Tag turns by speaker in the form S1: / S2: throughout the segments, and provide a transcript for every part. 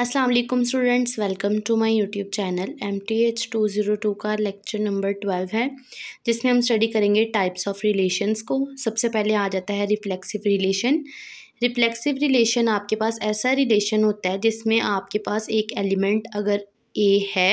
S1: Aslam students welcome to my YouTube channel M T H two zero two का lecture number twelve है जिसमें हम study करेंगे types of relation को सबसे पहले आ जाता है रिफ्लेक्सिव रिलेशन रिफ्लेक्सिव रिलेशन आपके पास ऐसा रिलेशन होता है जिसमें आपके पास एक एलिमेंट अगर ए है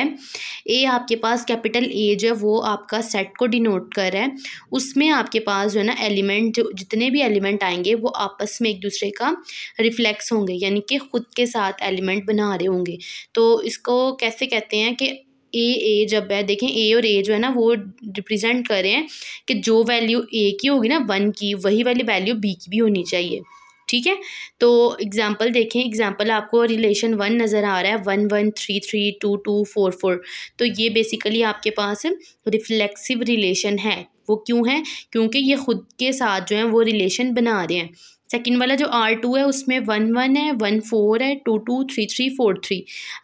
S1: ए आपके पास कैपिटल ए जो है वो आपका सेट को डिनोट कर रहा है उसमें आपके पास जो है ना एलिमेंट जो जितने भी एलिमेंट आएंगे वो आपस में एक दूसरे का रिफ्लेक्स होंगे यानी कि ख़ुद के साथ एलिमेंट बना रहे होंगे तो इसको कैसे कहते हैं कि ए ए जब है देखें ए और ए जो है ना वो रिप्रेजेंट कर रहे हैं कि जो वैल्यू ए की होगी ना वन की वही वाली वैल्यू बी की भी होनी चाहिए ठीक है तो एग्ज़ाम्पल देखें एग्ज़ाम्पल आपको रिलेशन वन नज़र आ रहा है one one three three two two four four तो ये बेसिकली आपके पास रिफ्लेक्सिव रिलेशन है वो क्यों है क्योंकि ये ख़ुद के साथ जो है वो रिलेशन बना रहे हैं सेकेंड वाला जो आर टू है उसमें वन वन है वन फोर है two two three three four three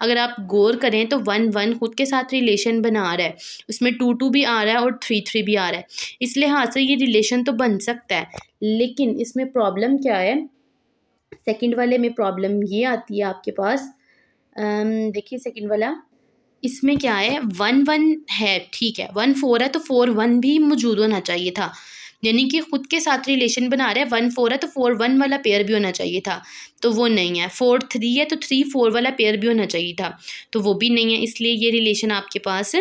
S1: अगर आप गौर करें तो वन वन खुद के साथ रिलेशन बना रहा है उसमें टू टू भी आ रहा है और थ्री थ्री भी आ रहा है इस लिहाज से ये रिलेशन तो बन सकता है लेकिन इसमें प्रॉब्लम क्या है सेकेंड वाले में प्रॉब्लम ये आती है आपके पास देखिए सेकेंड वाला इसमें क्या है वन वन है ठीक है वन फोर है तो फोर वन भी मौजूद होना चाहिए था यानी कि खुद के साथ रिलेशन बना रहा है वन फोर है तो फोर वन वाला पेयर भी होना चाहिए था तो वो नहीं है फोर थ्री है तो थ्री फोर वाला पेयर भी होना चाहिए था तो वो भी नहीं है इसलिए ये रिलेशन आपके पास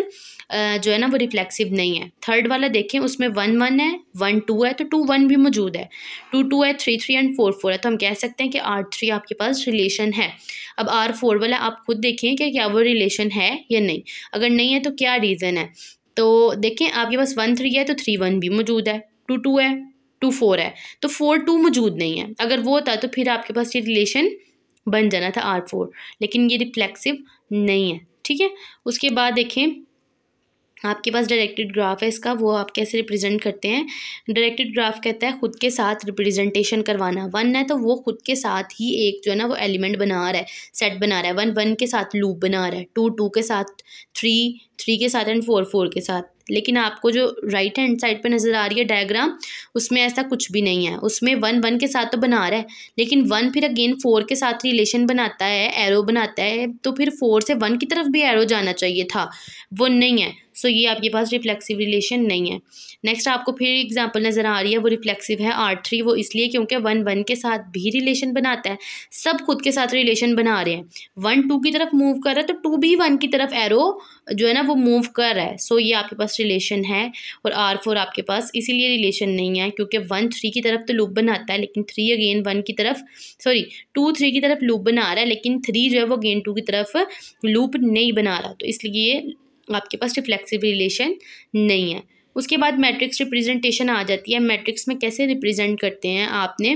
S1: जो है ना वो रिफ्लेक्सिव नहीं है थर्ड वाला देखें उसमें वन वन है वन टू है तो टू वन भी मौजूद है टू टू है three three and four four है तो हम कह सकते हैं कि आर थ्री आपके पास रिलेशन है अब आर फोर वाला आप खुद देखें कि क्या वो रिलेशन है या नहीं अगर नहीं है तो क्या रीज़न है तो देखें आपके पास वन थ्री है तो थ्री वन भी मौजूद है टू टू है टू फोर है तो फोर टू मौजूद नहीं है अगर वो होता तो फिर आपके पास ये रिलेशन बन जाना था आर फोर लेकिन ये रिफ्लेक्सिव नहीं है ठीक है उसके बाद देखें आपके पास डायरेक्टेड ग्राफ है इसका वो आप कैसे रिप्रेजेंट करते हैं डायरेक्टेड ग्राफ कहता है खुद के साथ रिप्रेजेंटेशन करवाना वन है तो वो खुद के साथ ही एक जो है ना वो एलिमेंट बना रहा है सेट बना रहा है वन वन के साथ लूप बना रहा है टू टू के साथ थ्री थ्री के साथ एंड फोर फोर के साथ लेकिन आपको जो राइट हैंड साइड पर नज़र आ रही है डायग्राम उसमें ऐसा कुछ भी नहीं है उसमें वन वन के साथ तो बना रहा है लेकिन वन फिर अगेन फोर के साथ रिलेशन बनाता है एरो बनाता है तो फिर फोर से वन की तरफ भी एरो जाना चाहिए था वो नहीं है सो ये आपके पास रिफ्लेक्सिव रिलेशन नहीं है नेक्स्ट आपको फिर एग्जांपल नज़र आ रही है वो रिफ्लेक्सिव है आर थ्री वो इसलिए क्योंकि वन वन के साथ भी रिलेशन बनाता है सब खुद के साथ रिलेशन बना रहे हैं वन टू की तरफ मूव कर रहा है तो टू भी वन की तरफ एरो जो है ना वो मूव कर रहा है सो ये आपके पास रिलेशन है और आर फोर आपके पास इसीलिए रिलेशन नहीं है क्योंकि वन थ्री की तरफ तो लूप बनाता है लेकिन थ्री अगेन वन की तरफ सॉरी टू थ्री की तरफ लूप बना रहा है लेकिन थ्री जो है वो अगेन टू की तरफ लूप नहीं बना रहा तो इसलिए आपके पास रिफ्लेक्सिव रिलेशन नहीं है उसके बाद मैट्रिक्स रिप्रेजेंटेशन आ जाती है मैट्रिक्स में कैसे रिप्रेजेंट करते हैं आपने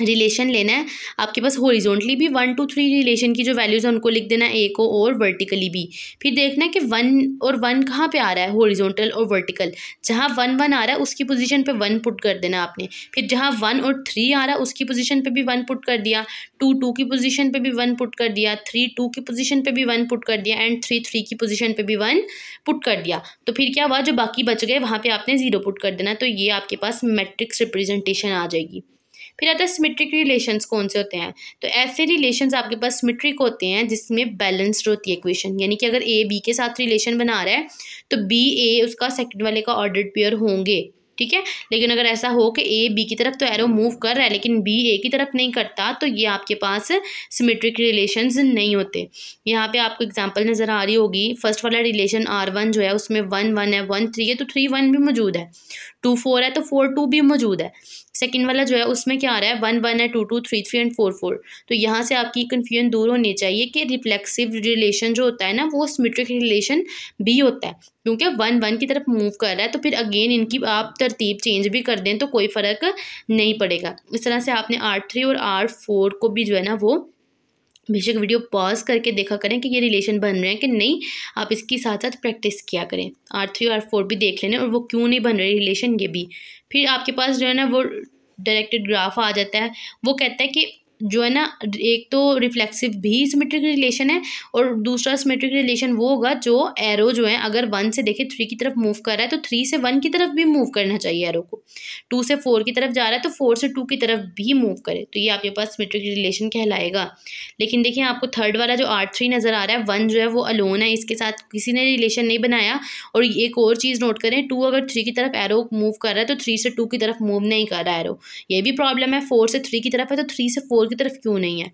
S1: रिलेशन लेना है आपके पास हॉरिजॉन्टली भी वन टू थ्री रिलेशन की जो वैल्यूज़ है उनको लिख देना है ए को और वर्टिकली भी फिर देखना है कि वन और वन कहाँ पे आ रहा है हॉरिजॉन्टल और वर्टिकल जहाँ वन वन आ रहा है उसकी पोजीशन पे वन पुट कर देना आपने फिर जहाँ वन और थ्री आ रहा है उसकी पोजिशन पर भी वन पुट कर दिया टू टू की पोजिशन पर भी वन पुट कर दिया थ्री टू की पोजिशन पर भी वन पुट कर दिया एंड थ्री थ्री की पोजिशन पर भी वन पुट कर दिया तो फिर क्या हुआ जो बाकी बच गए वहाँ पर आपने ज़ीरो पुट कर देना तो ये आपके पास मेट्रिक्स रिप्रेजेंटेशन आ जाएगी फिर आता है सिमेट्रिक रिलेशंस कौन से होते हैं तो ऐसे रिलेशंस आपके पास सिमेट्रिक होते हैं जिसमें बैलेंस्ड होती है इक्वेशन यानी कि अगर ए बी के साथ रिलेशन बना रहा है तो बी ए उसका सेकेंड वाले का ऑर्डर पेयर होंगे ठीक है लेकिन अगर ऐसा हो कि ए बी की तरफ तो एरो मूव कर रहा है लेकिन बी ए की तरफ नहीं करता तो ये आपके पास सिमेट्रिक रिलेशंस नहीं होते यहाँ पे आपको एग्जांपल नज़र आ रही होगी फर्स्ट वाला रिलेशन आर वन जो है उसमें वन वन है वन थ्री है तो थ्री वन भी मौजूद है टू फोर है तो फोर टू भी मौजूद है सेकेंड वाला जो है उसमें क्या आ रहा है वन वन है two two three three and four four तो यहाँ से आपकी कन्फ्यूजन दूर होनी चाहिए कि रिफ्लेक्सिव रिलेशन जो होता है ना वो सिमेट्रिक रिलेशन भी होता है क्योंकि वन वन की तरफ मूव कर रहा है तो फिर अगेन इनकी आप तरतीब चेंज भी कर दें तो कोई फ़र्क नहीं पड़ेगा इस तरह से आपने आर थ्री और आर फोर को भी जो है ना वो बेशक वीडियो पॉज करके देखा करें कि ये रिलेशन बन रहे हैं कि नहीं आप इसके साथ साथ प्रैक्टिस किया करें आर थ्री आर फोर भी देख लेने और वो क्यों नहीं बन रहे रिलेशन ये भी फिर आपके पास जो है ना वो डायरेक्टेड ग्राफ आ जाता है वो कहता है कि जो है ना एक तो रिफ्लेक्सिव भी सिमेट्रिक रिलेशन है और दूसरा सिमेट्रिक रिलेशन वो होगा जो एरो जो है अगर वन से देखे थ्री की तरफ मूव कर रहा है तो थ्री से वन की तरफ भी मूव करना चाहिए एरो को टू से फोर की तरफ जा रहा है तो फोर से टू की तरफ भी मूव करे तो ये आपके पास सिमेट्रिक रिलेशन कहलाएगा लेकिन देखिए आपको थर्ड वाला जो आर थ्री नज़र आ रहा है वन जो है वो अलोन है इसके साथ किसी ने रिलेशन नहीं बनाया और एक और चीज़ नोट करें टू अगर थ्री की तरफ एरो मूव कर रहा है तो थ्री से टू की तरफ मूव नहीं कर रहा एरो ये भी प्रॉब्लम है फोर से थ्री की तरफ है तो थ्री से फोर की तरफ क्यों नहीं है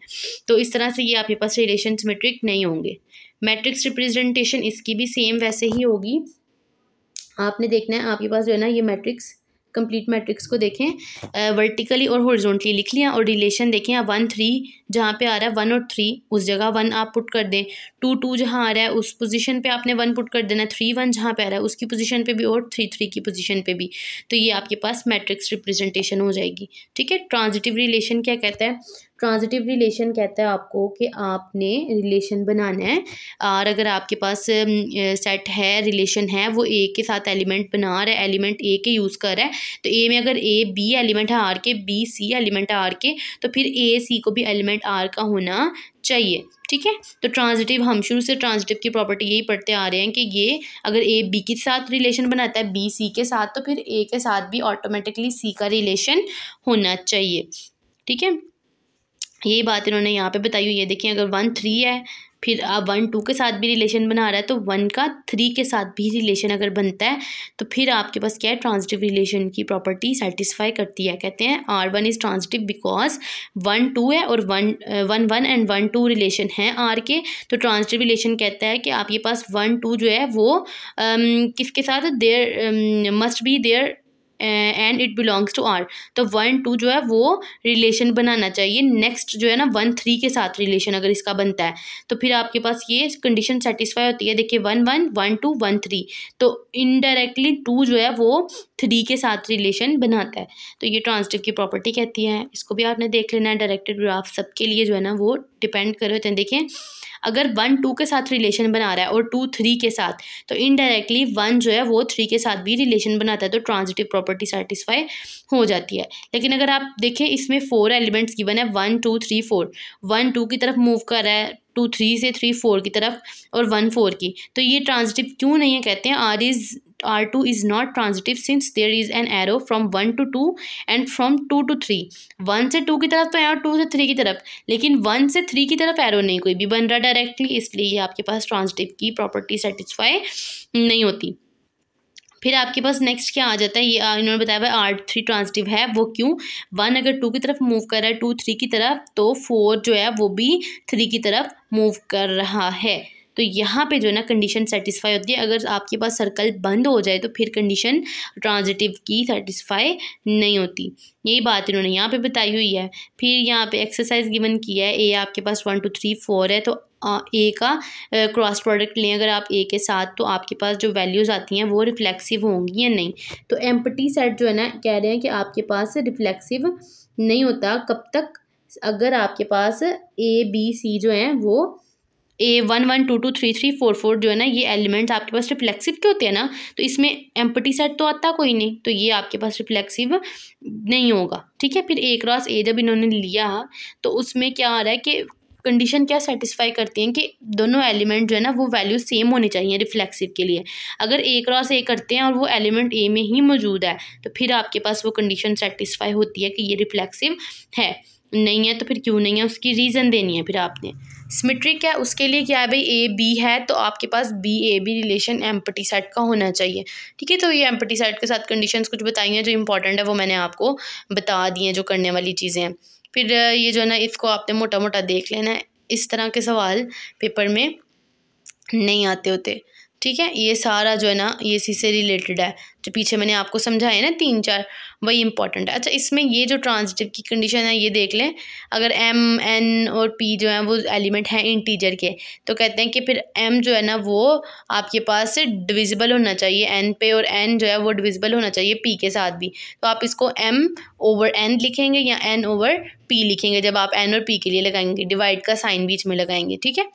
S1: तो इस तरह से ये आपके पास रिलेशन मेट्रिक नहीं होंगे मैट्रिक्स रिप्रेजेंटेशन इसकी भी सेम वैसे ही होगी आपने देखना है आपके पास जो है ना ये मैट्रिक्स कंप्लीट मैट्रिक्स को देखें वर्टिकली और हॉरिजॉन्टली लिख लिया और रिलेशन देखें वन थ्री जहाँ पे आ रहा है वन और थ्री उस जगह वन आप पुट कर दें टू टू जहाँ आ रहा है उस पोजीशन पे आपने वन पुट कर देना थ्री वन जहाँ पे आ रहा है उसकी पोजीशन पे भी और थ्री थ्री की पोजीशन पे भी तो ये आपके पास मैट्रिक्स रिप्रेजेंटेशन हो जाएगी ठीक है ट्रांजिटिव रिलेशन क्या कहता है ट्रांजिटिव रिलेशन कहता है आपको कि आपने रिलेशन बनाना है और अगर आपके पास सेट है रिलेशन है वो ए के साथ एलिमेंट बना रहा है एलिमेंट ए के यूज़ कर रहा है तो ए में अगर ए बी एलिमेंट है आर के बी सी एलिमेंट है आर के तो फिर ए सी को भी एलिमेंट परमानेंट आर का होना चाहिए ठीक है तो ट्रांजिटिव हम शुरू से ट्रांजिटिव की प्रॉपर्टी यही पढ़ते आ रहे हैं कि ये अगर ए बी के साथ रिलेशन बनाता है बी सी के साथ तो फिर ए के साथ भी ऑटोमेटिकली सी का रिलेशन होना चाहिए ठीक है यही बात इन्होंने यहाँ पे बताई हुई है देखिए अगर वन थ्री है फिर आप वन टू के साथ भी रिलेशन बना रहा है तो वन का थ्री के साथ भी रिलेशन अगर बनता है तो फिर आपके पास क्या है ट्रांजिटिव रिलेशन की प्रॉपर्टी सेटिस्फाई करती है कहते हैं R one is transitive because one two है और one one one and one two relation है आर के तो ट्रांजिटिव रिलेशन कहता है कि आपके पास वन टू जो है वो um, किसके साथ there must be there and it belongs to R तो वन टू जो है वो रिलेशन बनाना चाहिए नेक्स्ट जो है ना वन थ्री के साथ रिलेशन अगर इसका बनता है तो फिर आपके पास ये कंडीशन सेटिस्फाई होती है देखिए one one one two one three तो इनडायरेक्टली टू जो है वो थ्री के साथ रिलेशन बनाता है तो ये ट्रांसटिव की प्रॉपर्टी कहती है इसको भी आपने देख लेना है डायरेक्टेड ग्राफ सबके लिए जो है ना वो डिपेंड कर रहे होते हैं देखिए अगर वन टू के साथ रिलेशन बना रहा है और टू थ्री के साथ तो इनडायरेक्टली वन जो है वो थ्री के साथ भी रिलेशन बनाता है तो ट्रांजिटिव प्रॉपर्टी सेटिस्फाई हो जाती है लेकिन अगर आप देखें इसमें फोर एलिमेंट्स गिवन है one two three four one two की तरफ मूव कर रहा है टू थ्री से थ्री फोर की तरफ और वन फोर की तो ये ट्रांजिटिव क्यों नहीं है कहते हैं R is r2 is not transitive since there is an arrow from 1 to 2 and from 2 to 3 1 से 2 की तरफ तो है और 2 से 3 की तरफ लेकिन 1 से 3 की तरफ एरो नहीं कोई भी बन रहा डायरेक्टली इसलिए ये आपके पास ट्रांजिटिव की प्रॉपर्टी सेटिस्फाई नहीं होती फिर आपके पास नेक्स्ट क्या आ जाता है ये इन्होंने बताया हुआ आर थ्री ट्रांजिटिव है वो क्यों वन अगर टू की तरफ मूव कर रहा है टू थ्री की तरफ तो फोर जो है वो भी थ्री की तरफ मूव कर रहा है तो यहाँ पे जो है ना कंडीशन सेटिस्फाई होती है अगर आपके पास सर्कल बंद हो जाए तो फिर कंडीशन ट्रांजिटिव की सेटिस्फाई नहीं होती यही बात इन्होंने यहाँ पे बताई हुई है फिर यहाँ पे एक्सरसाइज गिवन किया है ए आपके पास वन टू थ्री फोर है तो ए का क्रॉस प्रोडक्ट लें अगर आप ए के साथ तो आपके पास जो वैल्यूज़ आती हैं वो रिफ्लेक्सिव होंगी या नहीं तो एम्पटी सेट जो है ना कह रहे हैं कि आपके पास रिफ्लेक्सिव नहीं होता कब तक अगर आपके पास ए बी सी जो हैं वो A one one two two three three four four जो है ना ये एलिमेंट्स आपके पास रिफ्लेक्सिव के होते हैं ना तो इसमें एम्पटी सेट तो आता कोई नहीं तो ये आपके पास रिफ्लेक्सिव नहीं होगा ठीक है फिर ए क्रॉस ए जब इन्होंने लिया तो उसमें क्या आ रहा है कि कंडीशन क्या सेटिस्फाई करती हैं कि दोनों एलिमेंट जो है ना वो वैल्यू सेम होने चाहिए रिफ्लेक्सिव के लिए अगर ए क्रॉस ए करते हैं और वो एलिमेंट ए में ही मौजूद है तो फिर आपके पास वो कंडीशन सेटिस्फाई होती है कि ये रिफ्लेक्सिव है नहीं है तो फिर क्यों नहीं है उसकी रीज़न देनी है फिर आपने सिमेट्रिक है उसके लिए क्या है भाई ए बी है तो आपके पास B A B relation empty set का होना चाहिए ठीक है तो ये एम्पटी सेट के साथ कंडीशन कुछ बताई हैं जो इंपॉर्टेंट है वो मैंने आपको बता दी हैं जो करने वाली चीज़ें हैं फिर ये जो है ना इसको आपने मोटा मोटा देख लेना है इस तरह के सवाल पेपर में नहीं आते होते ठीक है ये सारा जो है ना ये इसी से रिलेटेड है जो पीछे मैंने आपको समझाया ना तीन चार वही इंपॉर्टेंट है अच्छा इसमें ये जो ट्रांजिटिव की कंडीशन है ये देख लें अगर एम एन और पी जो है वो एलिमेंट हैं इंटीजर के तो कहते हैं कि फिर एम जो है ना वो आपके पास डिविजिबल होना चाहिए एन पे और एन जो है वो डिविजिबल होना चाहिए पी के साथ भी तो आप इसको एम ओवर एन लिखेंगे या एन ओवर पी लिखेंगे जब आप एन और पी के लिए लगाएंगे डिवाइड का साइन बीच में लगाएंगे ठीक है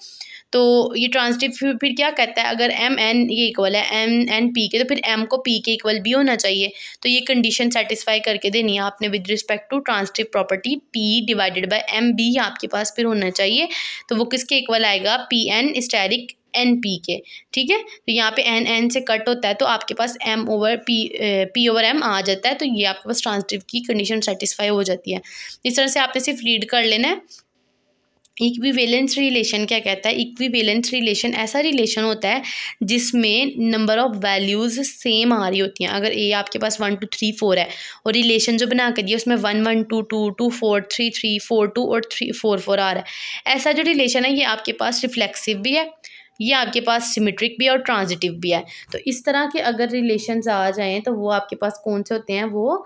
S1: तो ये ट्रांसटिव फिर फिर क्या कहता है अगर एम एन ये इक्वल है एम एन पी के तो फिर एम को पी के इक्वल भी होना चाहिए तो ये कंडीशन सेटिस्फाई करके देनी है आपने with respect to transitive property P divided by M B आपके पास फिर होना चाहिए तो वो किसके इक्वल आएगा P N asterisk N P के ठीक है तो यहाँ पे एन एन से कट होता है तो आपके पास M over P P over M आ जाता है तो ये आपके पास ट्रांसटिव की कंडीशन सेटिस्फाई हो जाती है इस तरह से आपने सिर्फ रीड कर लेना है इक्विवेलेंस रिलेशन क्या कहता है इक्विवेलेंस रिलेशन ऐसा रिलेशन होता है जिसमें नंबर ऑफ वैल्यूज़ सेम आ रही होती हैं अगर ए आपके पास वन टू थ्री फोर है और रिलेशन जो बना कर दिया उसमें one one two two two four three three four two और थ्री फोर फोर आ रहा है ऐसा जो रिलेशन है ये आपके पास रिफ्लेक्सिव भी है ये आपके पास सिमेट्रिक भी है और ट्रांजिटिव भी है तो इस तरह के अगर रिलेशन आ जाएँ तो वो आपके पास कौन से होते हैं वो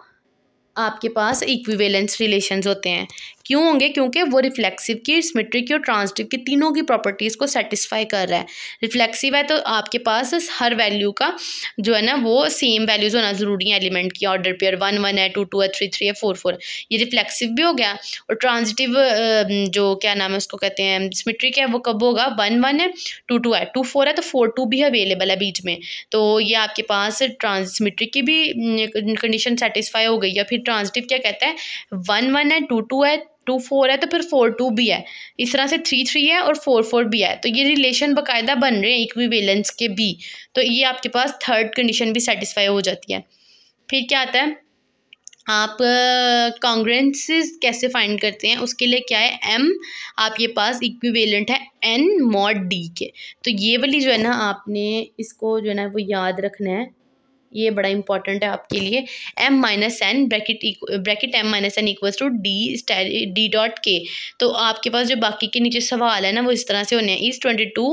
S1: आपके पास इक्विवेलेंस रिलेशंस होते हैं क्यों होंगे क्योंकि वो रिफ्लेक्सिव की सिमेट्रिक और ट्रांसटिव की तीनों की प्रॉपर्टीज़ को सेटिस्फाई कर रहा है रिफ्लेक्सिव है तो आपके पास हर वैल्यू का जो है ना वो सेम वैल्यूज़ होना ज़रूरी है एलिमेंट की ऑर्डर पेयर वन वन है टू टू है थ्री थ्री है फोर फोर ये रिफ्लेक्सिव भी हो गया और ट्रांजिटिव जो क्या नाम है उसको कहते हैं सिमेट्रिक है वो कब होगा वन वन है टू टू है टू फोर है तो फोर टू भी अवेलेबल है बीच में तो ये आपके पास ट्रांसमिट्रिक की भी कंडीशन सेटिस्फाई हो गई है फिर ट्रांजिटिव क्या कहता है वन वन है टू टू है टू फोर है तो फिर फोर टू भी है इस तरह से थ्री थ्री है और फोर फोर भी है तो ये रिलेशन बाकायदा बन रहे हैं वेलेंस के भी तो ये आपके पास थर्ड कंडीशन भी सेटिस्फाई हो जाती है फिर क्या आता है आप कॉन्ग्रेंसेस uh, कैसे फाइंड करते हैं उसके लिए क्या है एम आपके पास इक्विवेलेंट है एन मॉड डी के तो ये वाली जो है ना आपने इसको जो है ना वो याद रखना है ये बड़ा इंपॉर्टेंट है आपके लिए M minus N bracket bracket M minus N equals to D D dot K तो आपके पास जो बाकी के नीचे सवाल है ना वो इस तरह से होने हैं इस ट्वेंटी टू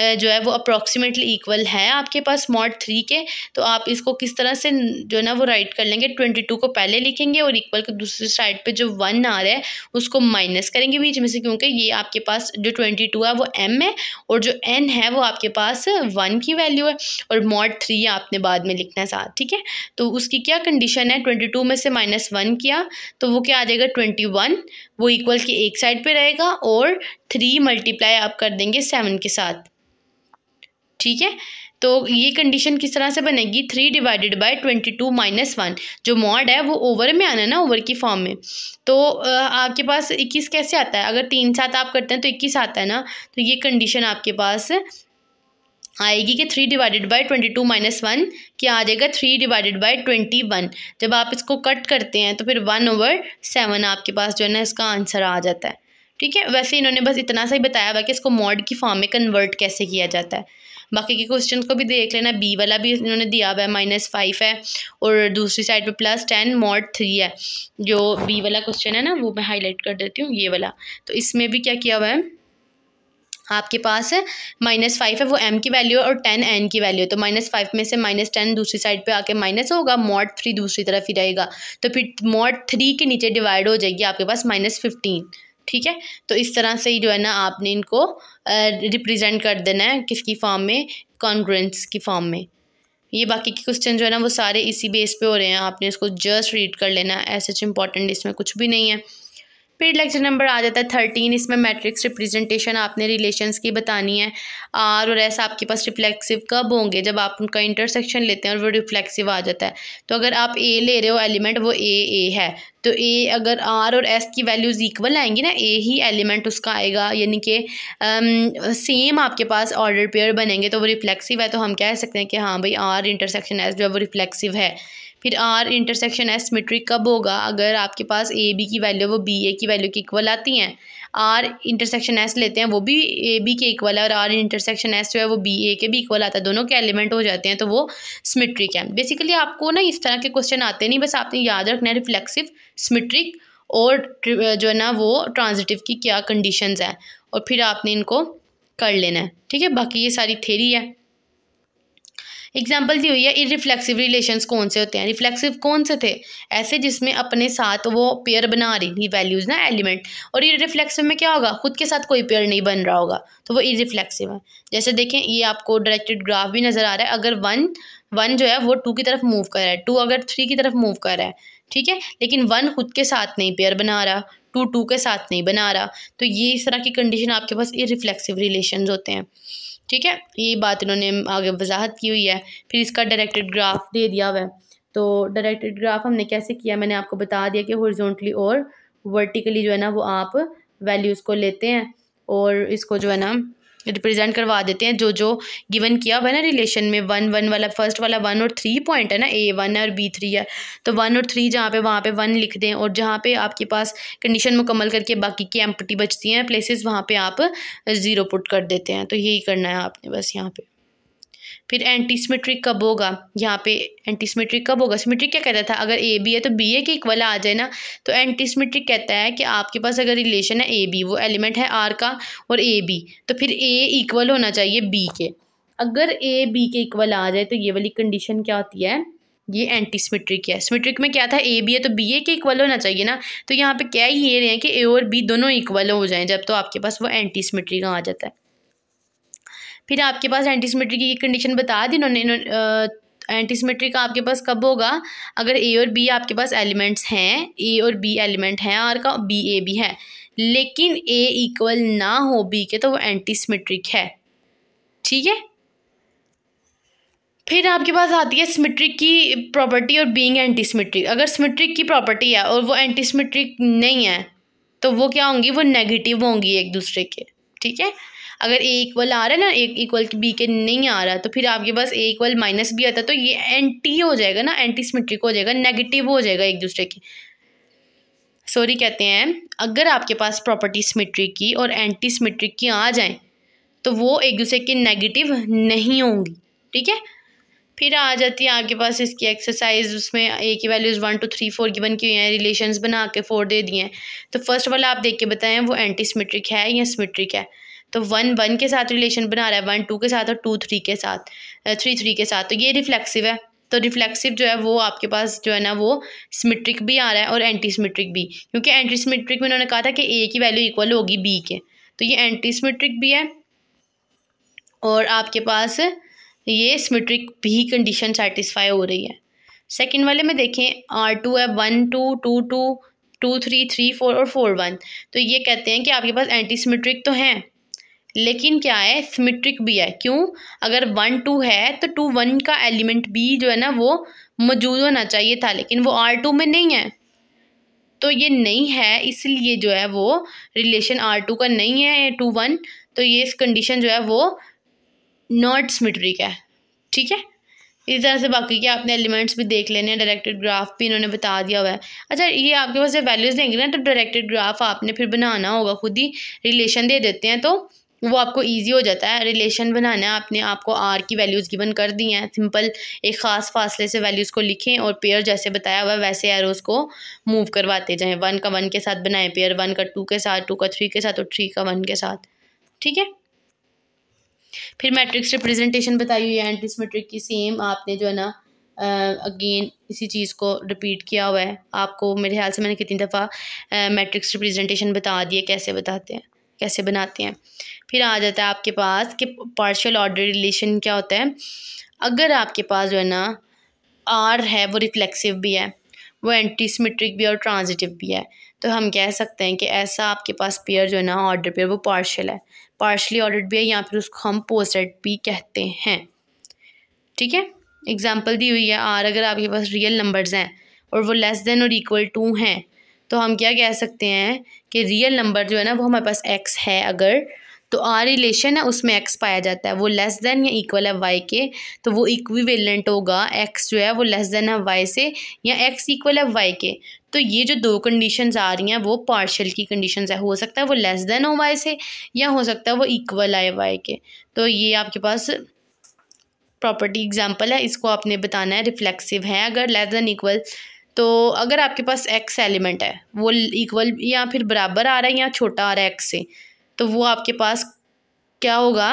S1: जो है वो अप्रॉक्सीमेटली इक्वल है आपके पास मॉड थ्री के तो आप इसको किस तरह से जो है ना वो राइट कर लेंगे ट्वेंटी टू को पहले लिखेंगे और इक्वल को दूसरी साइड पर जो वन आ रहा है उसको माइनस करेंगे बीच में से क्योंकि ये आपके पास जो ट्वेंटी टू है वो एम है और जो एन है वो आपके पास वन की वैल्यू है और मॉड थ्री आपने बाद में लिखना है है साथ ठीक है तो उसकी क्या कंडीशन है ट्वेंटी टू में से माइनस वन किया तो वो क्या आ जाएगा ट्वेंटी वन वो इक्वल के एक साइड पे रहेगा और थ्री मल्टीप्लाई आप कर देंगे सेवन के साथ ठीक है तो ये कंडीशन किस तरह से बनेगी three divided by twenty two minus one जो मॉड है वो ओवर में आना ना ओवर की फॉर्म में तो आपके पास इक्कीस कैसे आता है अगर तीन साथ आप करते हैं तो इक्कीस आता है ना तो ये कंडीशन आपके पास आएगी कि three divided by twenty two minus one क्या आ जाएगा three divided by twenty one जब आप इसको कट करते हैं तो फिर वन ओवर सेवन आपके पास जो है ना इसका आंसर आ जाता है ठीक है वैसे इन्होंने बस इतना सा ही बताया हुआ कि इसको मॉड की फॉर्म में कन्वर्ट कैसे किया जाता है बाकी के क्वेश्चन को भी देख लेना बी वाला भी इन्होंने दिया हुआ है माइनस फाइव है और दूसरी साइड पे प्लस टेन मॉड थ्री है जो बी वाला क्वेश्चन है ना वो मैं हाईलाइट कर देती हूँ ये वाला तो इसमें भी क्या किया हुआ है आपके पास माइनस फाइव है वो एम की वैल्यू है और टेन एन की वैल्यू है तो माइनस फाइव में से माइनस टेन दूसरी साइड पे आके माइनस होगा मॉड थ्री दूसरी तरफ ही रहेगा तो फिर मॉड थ्री के नीचे डिवाइड हो जाएगी आपके पास माइनस फिफ्टीन ठीक है तो इस तरह से ही जो है ना आपने इनको रिप्रेजेंट कर देना है किसकी फॉर्म में कॉन्ग्रेंस की फॉर्म में ये बाकी के क्वेश्चन जो है ना वो सारे इसी बेस पे हो रहे हैं आपने इसको जस्ट रीड कर लेना है ऐसे इंपॉर्टेंट इसमें कुछ भी नहीं है फिर लेक्चर नंबर आ जाता है थर्टीन इसमें मैट्रिक्स रिप्रेजेंटेशन आपने रिलेशंस की बतानी है आर और एस आपके पास रिफ्लेक्सिव कब होंगे जब आप उनका इंटरसेक्शन लेते हैं और वो रिफ्लेक्सिव आ जाता है तो अगर आप ए ले रहे हो एलिमेंट वो ए ए है तो ए अगर आर और एस की वैल्यूज़ इक्वल आएंगी ना ए ही एलिमेंट उसका आएगा यानी कि सेम आपके पास ऑर्डर पेयर बनेंगे तो वो रिफ्लेक्सिव है तो हम कह सकते हैं कि हाँ भाई आर इंटरसेक्शन एस जो है वो रिफ्लेक्सिव है फिर आर इंटरसेक्शन एस मेट्रिक कब होगा अगर आपके पास ए बी की वैल्यू वो बी ए की वैल्यू के इक्वल आती हैं आर इंटरसेक्शन एस लेते हैं वो भी ए बी के इक्वल है और आर इंटरसेक्शन एस जो है वो बी ए के भी इक्वल आता है दोनों के एलिमेंट हो जाते हैं तो वो स्मिट्रिक है बेसिकली आपको ना इस तरह के क्वेश्चन आते नहीं बस आपने याद रखना है रिफ्लेक्सिव स्मिट्रिक और जो है ना वो ट्रांजिटिव की क्या कंडीशंस हैं और फिर आपने इनको कर लेना है ठीक है बाकी ये सारी थेरी है एग्जाम्पल दी हुई है इरिफ्लेक्सिव रिलेशंस कौन से होते हैं रिफ्लेक्सिव कौन से थे ऐसे जिसमें अपने साथ वो पेयर बना रही थी वैल्यूज़ ना एलिमेंट और इरिफ्लेक्सिव में क्या होगा खुद के साथ कोई पेयर नहीं बन रहा होगा तो वो इरिफ्लेक्सिव है जैसे देखें ये आपको डायरेक्टेड ग्राफ भी नज़र आ रहा है अगर वन वन जो है वो टू की तरफ मूव कर रहा है टू अगर थ्री की तरफ मूव कर रहा है ठीक है लेकिन वन खुद के साथ नहीं पेयर बना रहा टू टू के साथ नहीं बना रहा तो ये इस तरह की कंडीशन आपके पास इरिफ्लेक्सिव रिलेशन होते हैं ठीक है ये बात इन्होंने आगे वजाहत की हुई है फिर इसका डायरेक्टेड ग्राफ दे दिया हुआ है तो डायरेक्टेड ग्राफ हमने कैसे किया मैंने आपको बता दिया कि हॉरिजॉन्टली और वर्टिकली जो है ना वो आप वैल्यूज़ को लेते हैं और इसको जो है ना रिप्रेजेंट करवा देते हैं जो जो गिवन किया हुआ है ना रिलेशन में वन वन वाला फर्स्ट वाला वन और थ्री पॉइंट है ना ए वन है और बी थ्री है तो वन और थ्री जहाँ पे वहाँ पे वन लिख दें और जहाँ पे आपके पास कंडीशन मुकम्मल करके बाकी की एम्पटी बचती हैं प्लेसेस वहाँ पे आप ज़ीरो पुट कर देते हैं तो यही करना है आपने बस यहाँ पर फिर एंटीसीमेट्रिक कब होगा यहाँ पे एंटीसीमेट्रिक कब होगा सिमेट्रिक क्या कहता था अगर ए बी है तो बी ए के इक्वल आ जाए ना तो एंटीसीमेट्रिक कहता है कि आपके पास अगर रिलेशन है ए बी वो एलिमेंट है आर का और ए बी तो फिर ए इक्वल होना चाहिए बी के अगर ए बी के इक्वल आ जाए तो ये वाली कंडीशन क्या होती है ये एंटी सिमेट्रिक है सिमेट्रिक में क्या था ए बी है तो बी ए के इक्वल होना चाहिए ना तो यहाँ पे क्या ही ये रहे हैं कि ए और बी दोनों इक्वल हो जाएं जब तो आपके पास वो एंटी सिमेट्रिक आ जाता है फिर आपके पास एंटीसीमेट्री की कंडीशन बता दी इन्होंने का आपके पास कब होगा अगर ए और बी आपके पास एलिमेंट्स हैं ए और बी एलिमेंट हैं और का बी ए भी है लेकिन ए इक्वल ना हो बी के तो वो एंटीसीमेट्रिक है ठीक है फिर आपके पास आती है सिमेट्रिक की प्रॉपर्टी और बीइंग एंटीसीमेट्रिक अगर सिमेट्रिक की प्रॉपर्टी है और वो एंटीसीमेट्रिक नहीं है तो वो क्या होंगी वो नेगेटिव होंगी एक दूसरे के ठीक है अगर ए इक्वल आ रहा है ना एक इक्वल बी के नहीं आ रहा तो फिर आपके पास ए इक्वल माइनस बी आता तो ये एंटी हो जाएगा ना एंटी सिमेट्रिक हो जाएगा नेगेटिव हो जाएगा एक दूसरे की सॉरी कहते हैं अगर आपके पास प्रॉपर्टी सिमेट्रिक की और एंटी सिमेट्रिक की आ जाए तो वो एक दूसरे की नेगेटिव नहीं होंगी ठीक है फिर आ जाती है आपके पास इसकी एक्सरसाइज उसमें ए की values one two three four given की हुई हैं रिलेशंस बना के फोर दे दिए हैं तो फर्स्ट वाला आप देख के बताएं वो एंटी सिमेट्रिक है या सिमेट्रिक है तो वन वन के साथ रिलेशन बना रहा है वन टू के साथ और टू थ्री के साथ थ्री थ्री के साथ तो ये रिफ्लेक्सिव है तो रिफ्लेक्सिव जो है वो आपके पास जो है ना वो सिमेट्रिक भी आ रहा है और एंटी सिमेट्रिक भी क्योंकि एंटी सिमेट्रिक में उन्होंने कहा था कि ए की वैल्यू इक्वल होगी बी के तो ये एंटी सिमेट्रिक भी है और आपके पास ये सिमेट्रिक भी कंडीशन सेटिस्फाई हो रही है सेकेंड वाले में देखें आर टू है one two two two two three three four और फोर वन तो ये कहते हैं कि आपके पास एंटी सिमेट्रिक तो हैं लेकिन क्या है सिमेट्रिक भी है क्यों अगर वन टू है तो टू वन का एलिमेंट भी जो है ना वो मौजूद होना चाहिए था लेकिन वो आर टू में नहीं है तो ये नहीं है इसलिए जो है वो रिलेशन आर टू का नहीं है टू वन तो ये इस कंडीशन जो है वो नॉट सिमेट्रिक है ठीक है इस तरह से बाकी के आपने एलिमेंट्स भी देख लेने हैं डायरेक्टेड ग्राफ भी इन्होंने बता दिया हुआ है अच्छा ये आपके पास जब वैल्यूज़ देंगे ना तो डायरेक्टेड ग्राफ आपने फिर बनाना होगा खुद ही रिलेशन दे देते हैं तो वो आपको ईजी हो जाता है रिलेशन बनाना है आपने आपको आर की वैल्यूज़ गिवन कर दी हैं सिंपल एक ख़ास फासले से वैल्यूज़ को लिखें और पेयर जैसे बताया हुआ है वैसे एरोज़ को मूव करवाते जाएं वन का वन के साथ बनाएं पेयर वन का टू के साथ टू का थ्री के साथ और थ्री का वन के साथ ठीक है फिर मैट्रिक्स रिप्रेजेंटेशन बताई हुई है मेट्रिक की सेम आपने जो है ना अगेन uh, इसी चीज़ को रिपीट किया हुआ है आपको मेरे ख्याल से मैंने कितनी दफ़ा मैट्रिक्स रिप्रेजेंटेशन बता दिए कैसे बताते हैं कैसे बनाते हैं फिर आ जाता है आपके पास कि पार्शियल ऑर्डर रिलेशन क्या होता है अगर आपके पास जो है ना आर है वो रिफ्लेक्सिव भी है वो एंटीसीमेट्रिक भी है और ट्रांजिटिव भी है तो हम कह सकते हैं कि ऐसा आपके पास पेयर जो है ना ऑर्डर पेयर वो पार्शियल है पार्शली ऑर्डर भी है या फिर उसको हम पोस्टेड भी कहते हैं ठीक है एग्ज़ाम्पल दी हुई है आर अगर आपके पास रियल नंबर्स हैं और वो लेस देन और इक्वल टू हैं तो हम क्या कह सकते हैं कि रियल नंबर जो है ना वो हमारे पास एक्स है अगर तो आर रिलेशन है उसमें एक्स पाया जाता है वो लेस देन या इक्वल है वाई के तो वो इक्विवेलेंट होगा एक्स जो है वो लेस देन है वाई से या एक्स इक्वल है वाई के तो ये जो दो कंडीशंस आ रही हैं वो पार्शल की कंडीशंस है हो सकता है वो लेस देन हो वाई से या हो सकता है वो इक्वल आए वाई के तो ये आपके पास प्रॉपर्टी एग्जाम्पल है इसको आपने बताना है रिफ्लेक्सिव है अगर लेस देन इक्वल तो अगर आपके पास एक्स एलिमेंट है वो इक्वल या फिर बराबर आ रहा है या छोटा आ रहा है एक्स से तो वो आपके पास क्या होगा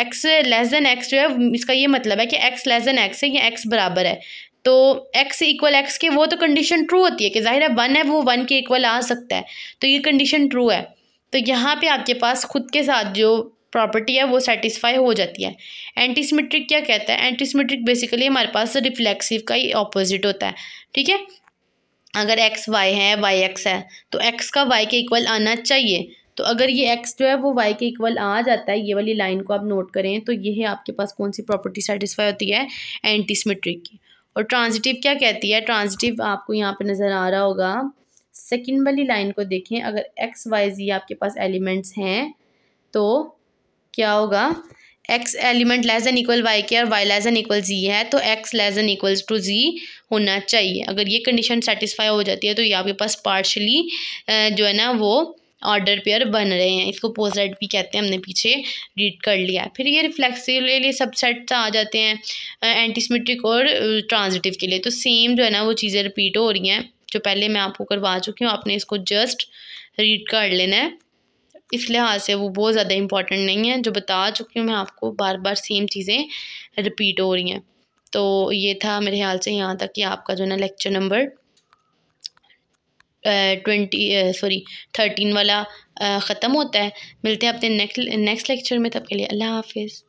S1: एक्स लेस देन एक्स जो है इसका ये मतलब है कि एक्स लेस देन एक्स है या एक्स बराबर है तो एक्स इक्वल एक्स के वो तो कंडीशन ट्रू होती है कि जाहिर है वन है वो वन के इक्वल आ सकता है तो ये कंडीशन ट्रू है तो यहाँ पे आपके पास खुद के साथ जो प्रॉपर्टी है वो सेटिस्फाई हो जाती है एंटीसीमेट्रिक क्या कहता है एंटीसीमेट्रिक बेसिकली हमारे पास रिफ्लेक्सिव का ही ऑपोजिट होता है ठीक है अगर एक्स वाई है वाई एक्स है तो एक्स का वाई के इक्वल आना चाहिए तो अगर ये एक्स जो है वो वाई के इक्वल आ जाता है ये वाली लाइन को आप नोट करें तो ये है आपके पास कौन सी प्रॉपर्टी सेटिस्फाई होती है एंटीसीमेट्रिक की और ट्रांजिटिव क्या कहती है ट्रांजिटिव आपको यहाँ पर नज़र आ रहा होगा सेकेंड वाली लाइन को देखें अगर एक्स वाई जी आपके पास एलिमेंट्स हैं तो क्या होगा X element less than equal Y के और Y less than equal Z है तो X less than equals to Z होना चाहिए अगर ये कंडीशन सेटिस्फाई हो जाती है तो ये आपके पास पार्शली जो है ना वो ऑर्डर पेयर बन रहे हैं इसको पोजेट भी कहते हैं हमने पीछे रीड कर लिया फिर ये रिफ्लेक्सिव के लिए सबसेट आ जाते हैं एंटीसमेट्रिक और ट्रांजिटिव के लिए तो सेम जो है ना वो चीज़ें रिपीट हो रही हैं जो पहले मैं आपको करवा चुकी हूँ आपने इसको जस्ट रीड कर लेना है इस लिहाज से वो बहुत ज़्यादा इम्पॉर्टेंट नहीं है जो बता चुकी हूँ मैं आपको बार बार सेम चीज़ें रिपीट हो रही हैं तो ये था मेरे ख्याल से यहाँ तक कि आपका जो है ना lecture number twenty sorry thirteen वाला ख़त्म होता है मिलते हैं अपने नेक्स्ट नेक्स्ट लेक्चर में तब के लिए अल्लाह हाफिज़